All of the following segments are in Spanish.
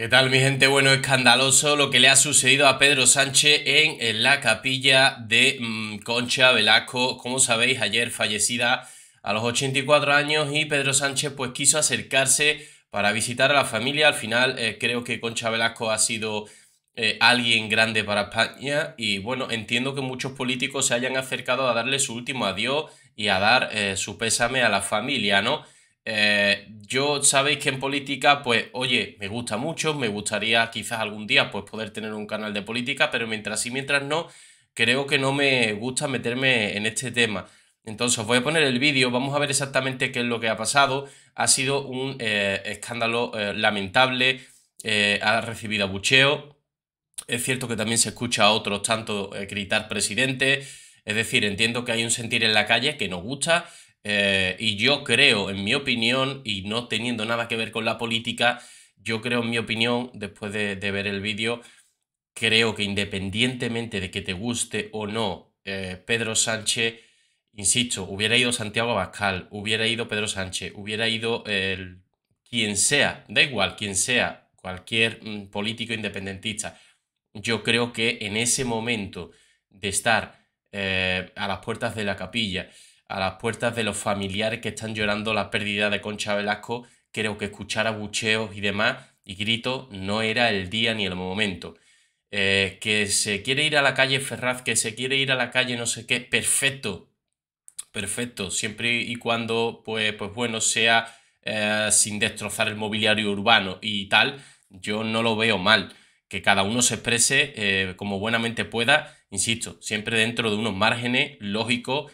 ¿Qué tal mi gente? Bueno, escandaloso lo que le ha sucedido a Pedro Sánchez en, la capilla de mm, Concha Velasco, como sabéis, ayer fallecida a los 84 años y Pedro Sánchez pues quiso acercarse para visitar a la familia. Al final eh, creo que Concha Velasco ha sido eh, alguien grande para España y bueno, entiendo que muchos políticos se hayan acercado a darle su último adiós y a dar eh, su pésame a la familia, ¿no? yo sabéis que en política, pues, oye, me gusta mucho, me gustaría quizás algún día, pues, poder tener un canal de política, pero mientras sí, mientras no, creo que no me gusta meterme en este tema. Entonces, os voy a poner el vídeo, vamos a ver exactamente qué es lo que ha pasado. Ha sido un eh, escándalo eh, lamentable, eh, ha recibido abucheo. Es cierto que también se escucha a otros tanto gritar presidente, es decir, entiendo que hay un sentir en la calle que no gusta, eh, y yo creo, en mi opinión, y no teniendo nada que ver con la política, yo creo, en mi opinión, después de, ver el vídeo, creo que independientemente de que te guste o no eh, Pedro Sánchez, insisto, hubiera ido Santiago Abascal, hubiera ido Pedro Sánchez, hubiera ido el, quien sea, da igual, quien sea, cualquier mm, político independentista. Yo creo que en ese momento de estar eh, a las puertas de la capilla, a las puertas de los familiares que están llorando la pérdida de Concha Velasco, creo que escuchar abucheos y demás y gritos no era el día ni el momento. Eh, que se quiere ir a la calle Ferraz, que se quiere ir a la calle no sé qué, perfecto, perfecto, siempre y cuando, pues, pues bueno, sea eh, sin destrozar el mobiliario urbano y tal, yo no lo veo mal. Que cada uno se exprese eh, como buenamente pueda, insisto, siempre dentro de unos márgenes lógicos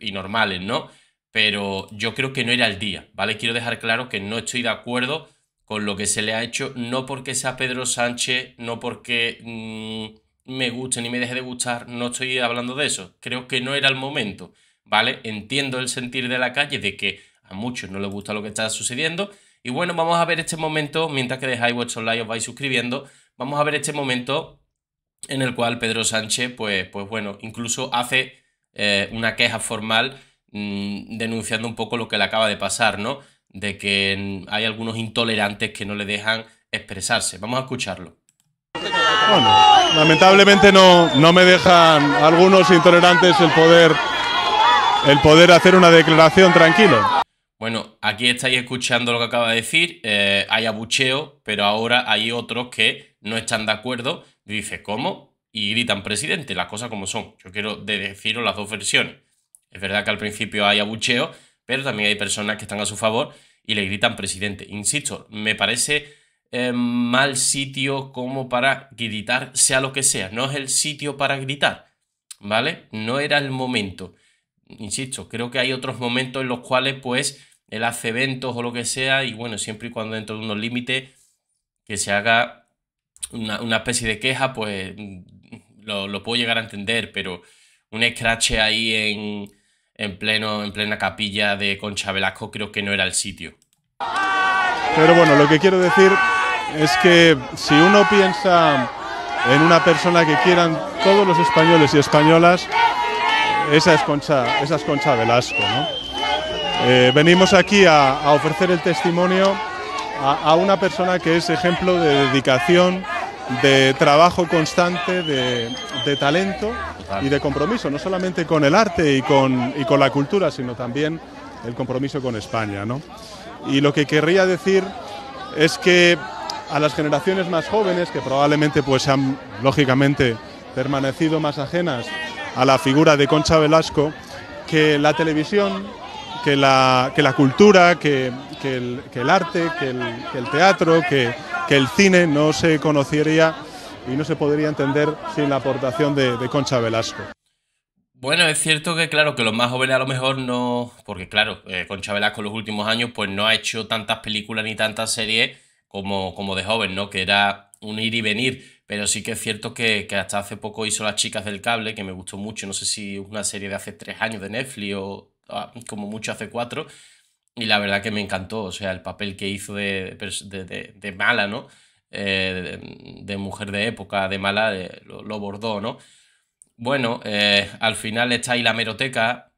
y, normales, ¿no? Pero yo creo que no era el día, ¿vale? Quiero dejar claro que no estoy de acuerdo con lo que se le ha hecho, no porque sea Pedro Sánchez, no porque mm, me guste ni me deje de gustar, no estoy hablando de eso, creo que no era el momento, ¿vale? Entiendo el sentir de la calle de que a muchos no les gusta lo que está sucediendo, y bueno, vamos a ver este momento, mientras que dejáis vuestros online os vais suscribiendo, vamos a ver este momento en el cual Pedro Sánchez, pues, pues bueno, incluso hace eh, una queja formal mm, denunciando un poco lo que le acaba de pasar, ¿no? De que mm, hay algunos intolerantes que no le dejan expresarse. Vamos a escucharlo. Bueno, lamentablemente no, me dejan algunos intolerantes el poder, el poder hacer una declaración tranquilo. Bueno, aquí estáis escuchando lo que acaba de decir. Eh, hay abucheo, pero ahora hay otros que no están de acuerdo. Dice, ¿cómo? y gritan presidente, las cosas como son. Yo quiero deciros las dos versiones. Es verdad que al principio hay abucheo, pero también hay personas que están a su favor y le gritan presidente. Insisto, me parece eh, mal sitio como para gritar, sea lo que sea. No es el sitio para gritar, ¿vale? No era el momento. Insisto, creo que hay otros momentos en los cuales, pues, él hace eventos o lo que sea, y bueno, siempre y cuando dentro de unos límites que se haga una, una especie de queja, pues lo, lo, puedo llegar a entender, pero un scratch ahí en, en, pleno, en plena capilla de Concha Velasco creo que no era el sitio. Pero bueno, lo que quiero decir es que si uno piensa en una persona que quieran todos los españoles y españolas, esa es Concha, esa es Concha Velasco. ¿no? Eh, venimos aquí a, a, ofrecer el testimonio a, a una persona que es ejemplo de dedicación, de trabajo constante, de, talento y de compromiso, no solamente con el arte y con, con la cultura, sino también el compromiso con España. ¿no? Y lo que querría decir es que a las generaciones más jóvenes, que probablemente pues han lógicamente permanecido más ajenas a la figura de Concha Velasco, que la televisión, que la, la cultura, que, el, arte, que el teatro, que, que el cine no se conocería y no se podría entender sin la aportación de, Concha Velasco. Bueno, es cierto que claro, que los más jóvenes a lo mejor no, porque claro, eh, Concha Velasco en los últimos años pues no ha hecho tantas películas ni tantas series como, como de joven, ¿no? Que era un ir y venir, pero sí que es cierto que, hasta hace poco hizo Las Chicas del Cable, que me gustó mucho, no sé si una serie de hace tres años de Netflix o ah, como mucho hace cuatro, y la verdad que me encantó, o sea, el papel que hizo de, de, mala, ¿no? Eh, de, mujer de época, de mala, eh, lo, lo, bordó, ¿no? Bueno, eh, al final está ahí la meroteca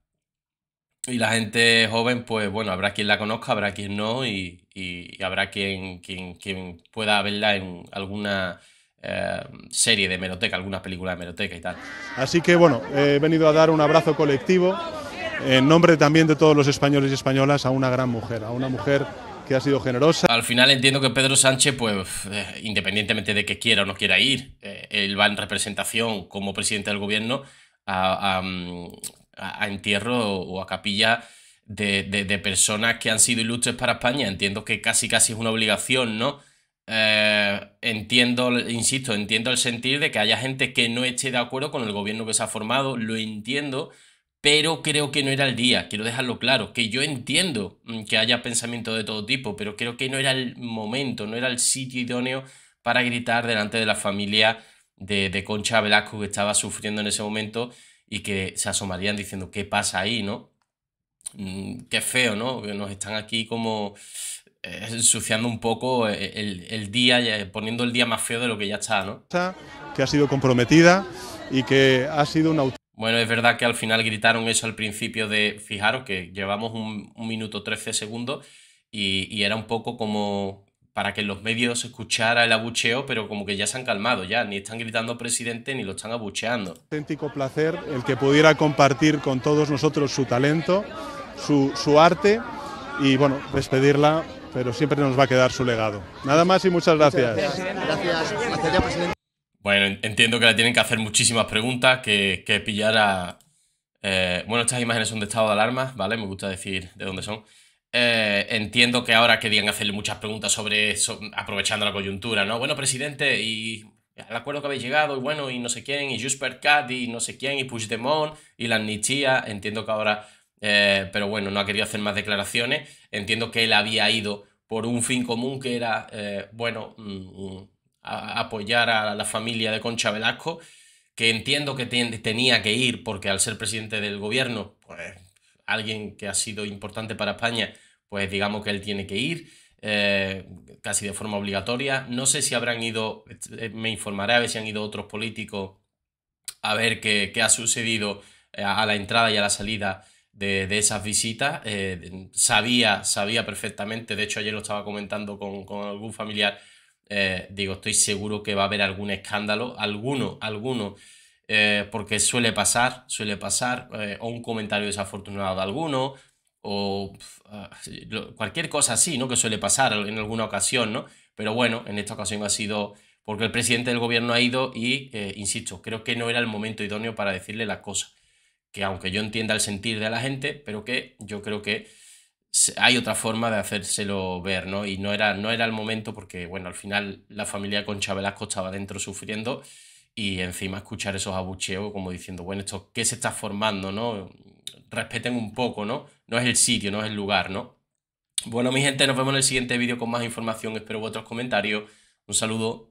y la gente joven, pues bueno, habrá quien la conozca, habrá quien no y, habrá quien, quien, quien, pueda verla en alguna... serie de meroteca, alguna película de meroteca y tal. Así que bueno, he venido a dar un abrazo colectivo en nombre también de todos los españoles y españolas, a una gran mujer, a una mujer que ha sido generosa. Al final entiendo que Pedro Sánchez, pues, eh, independientemente de que quiera o no quiera ir, eh, él va en representación como presidente del gobierno a, mm, entierro o a capilla de, personas que han sido ilustres para España. Entiendo que casi casi es una obligación, ¿no? Eh, entiendo, insisto, entiendo el sentir de que haya gente que no esté de acuerdo con el gobierno que se ha formado, lo entiendo, pero creo que no era el día, quiero dejarlo claro, que yo entiendo mm, que haya pensamiento de todo tipo, pero creo que no era el momento, no era el sitio idóneo para gritar delante de la familia de, Concha Velasco que estaba sufriendo en ese momento y que se asomarían diciendo, ¿qué pasa ahí, no? Mm, qué feo, ¿no? Que nos están aquí como eh, ensuciando un poco eh, el, día, poniendo el día más feo de lo que ya está, ¿no? Que ha sido comprometida y que ha sido una bueno, es verdad que al final gritaron eso al principio de, fijaros que llevamos un, minuto 13 segundos y, era un poco como para que los medios escuchara el abucheo, pero como que ya se han calmado ya, ni están gritando presidente ni lo están abucheando. Auténtico placer el que pudiera compartir con todos nosotros su talento, su, su arte y bueno, despedirla, pero siempre nos va a quedar su legado. Nada más y muchas gracias. Muchas gracias. Bueno, entiendo que le tienen que hacer muchísimas preguntas, que, que pillar a... Eh, bueno, estas imágenes son de estado de alarma, ¿vale? Me gusta decir de dónde son. Eh, entiendo que ahora querían hacerle muchas preguntas sobre eso, aprovechando la coyuntura, ¿no? Bueno, presidente, y el acuerdo que habéis llegado, y bueno, y no sé quién, y Jusper Cat, y no sé quién, y Puigdemont, y la amnistía, entiendo que ahora... Eh, pero bueno, no ha querido hacer más declaraciones. Entiendo que él había ido por un fin común que era, bueno, mm, a apoyar a la familia de Concha Velasco, que entiendo que tenía que ir porque al ser presidente del gobierno, pues alguien que ha sido importante para España, pues digamos que él tiene que ir. Eh, casi de forma obligatoria. No sé si habrán ido, eh, me informaré a ver si han ido otros políticos a ver qué, ha sucedido eh, a la entrada y a la salida de, esas visitas. sabía, sabía perfectamente, de hecho ayer lo estaba comentando con, con algún familiar, eh, digo, estoy seguro que va a haber algún escándalo, alguno, alguno, eh, porque suele pasar, suele pasar, eh, o un comentario desafortunado de alguno, o ah, cualquier cosa así, ¿no? Que suele pasar en alguna ocasión, ¿no? Pero bueno, en esta ocasión ha sido porque el presidente del gobierno ha ido y, insisto, creo que no era el momento idóneo para decirle las cosas. Que aunque yo entienda el sentir de la gente, pero que yo creo que hay otra forma de hacérselo ver, ¿no? Y no era, no era el momento porque, bueno, al final la familia con Chabelasco estaba dentro sufriendo y encima escuchar esos abucheos como diciendo, bueno, esto, ¿qué se está formando, no? Respeten un poco, ¿no? No es el sitio, no es el lugar, ¿no? Bueno, mi gente, nos vemos en el siguiente vídeo con más información. Espero vuestros comentarios. Un saludo.